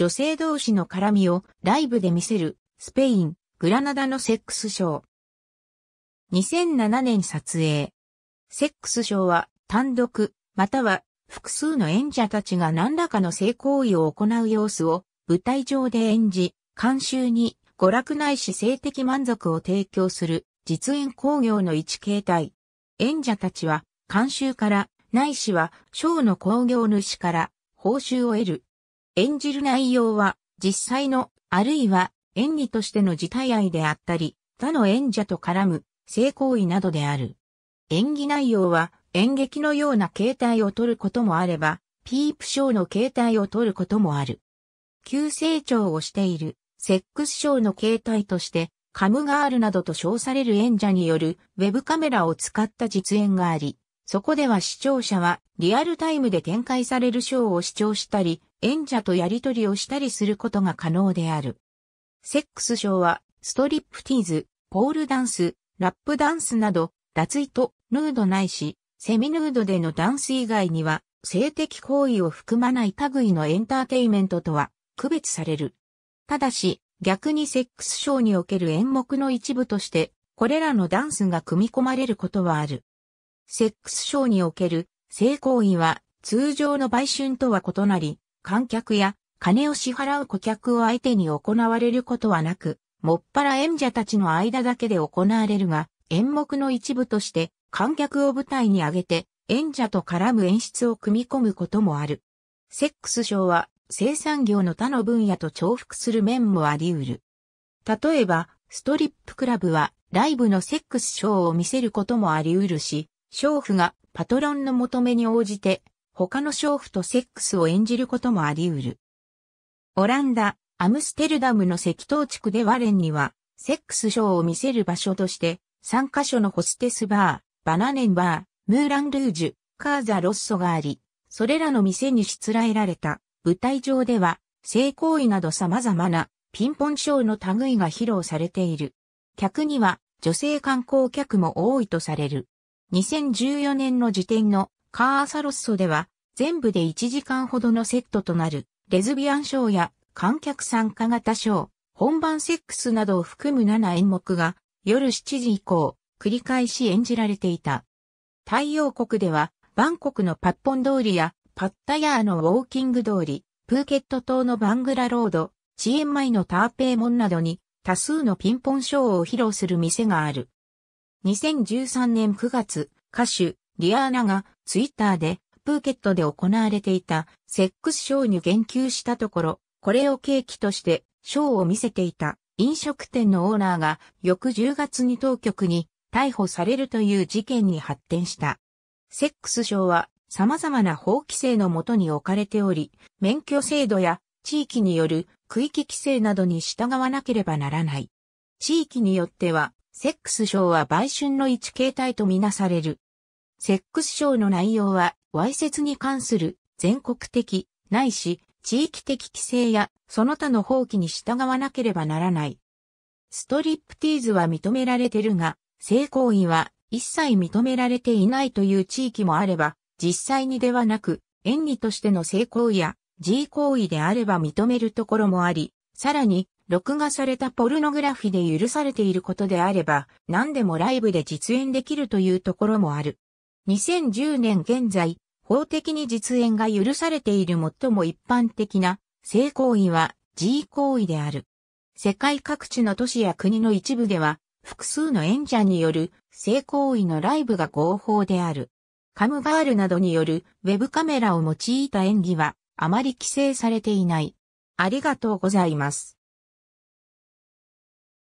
女性同士の絡みをライブで見せる、スペイン、グラナダのセックスショー。2007年撮影。セックスショーは単独、または複数の演者たちが何らかの性行為を行う様子を舞台上で演じ、監修に娯楽ないし性的満足を提供する実演工業の一形態。演者たちは監修から、ないしはショーの工業主から報酬を得る演じる内容は、実際の、あるいは、演技としての事態愛であったり、他の演者と絡む、性行為などである。演技内容は、演劇のような形態を取ることもあれば、ピープショーの形態を取ることもある。急成長をしている、セックスショーの形態として、カムガールなどと称される演者によるウェブカメラを使った実演があり、そこでは視聴者はリアルタイムで展開されるショーを視聴したり、演者とやりとりをしたりすることが可能である。セックスショーは、ストリップティーズ、ポールダンス、ラップダンスなど、脱衣とヌードないし、セミヌードでのダンス以外には、性的行為を含まない類のエンターテイメントとは区別される。ただし、逆にセックスショーにおける演目の一部として、これらのダンスが組み込まれることはある。セックスショーにおける性行為は通常の売春とは異なり、観客や金を支払う顧客を相手に行われることはなく、もっぱら演者たちの間だけで行われるが、演目の一部として観客を舞台に上げて演者と絡む演出を組み込むこともある。セックスショーは生産業の他の分野と重複する面もあり得る。例えば、ストリップクラブはライブのセックスショーを見せることもあり得るし、娼婦がパトロンの求めに応じて他の娼婦とセックスを演じることもあり得る。オランダ、アムステルダムの石頭地区でワレンには、セックスショーを見せる場所として、3カ所のホステスバー、バナネンバー、ムーランルージュ、カーザ・ロッソがあり、それらの店にしつらえられた舞台上では、性行為など様々なピンポンショーの類が披露されている。客には女性観光客も多いとされる。2014年の時点のカーサロッソでは、全部で1時間ほどのセットとなる、レズビアンショーや観客参加型ショー、本番セックスなどを含む7演目が、夜7時以降、繰り返し演じられていた。太陽国では、バンコクのパッポン通りや、パッタヤーのウォーキング通り、プーケット島のバングラロード、チエンマイのターペーモンなどに、多数のピンポンショーを披露する店がある。2013年9月、歌手、リアーナがツイッターで、プーケットで行われていたセックスショーに言及したところ、これを契機としてショーを見せていた飲食店のオーナーが翌10月に当局に逮捕されるという事件に発展した。セックスショーは様々な法規制のもとに置かれており、免許制度や地域による区域規制などに従わなければならない。地域によっては、セックスショーは売春の一形態とみなされる。セックスショーの内容は、わいせつに関する全国的、ないし、地域的規制や、その他の法規に従わなければならない。ストリップティーズは認められてるが、性行為は一切認められていないという地域もあれば、実際にではなく、演技としての性行為や、G 行為であれば認めるところもあり、さらに、録画されたポルノグラフィで許されていることであれば、何でもライブで実演できるというところもある。2010年現在、法的に実演が許されている最も一般的な性行為は自慰行為である。世界各地の都市や国の一部では、複数の演者による性行為のライブが合法である。カムガールなどによるウェブカメラを用いた演技はあまり規制されていない。ありがとうございます。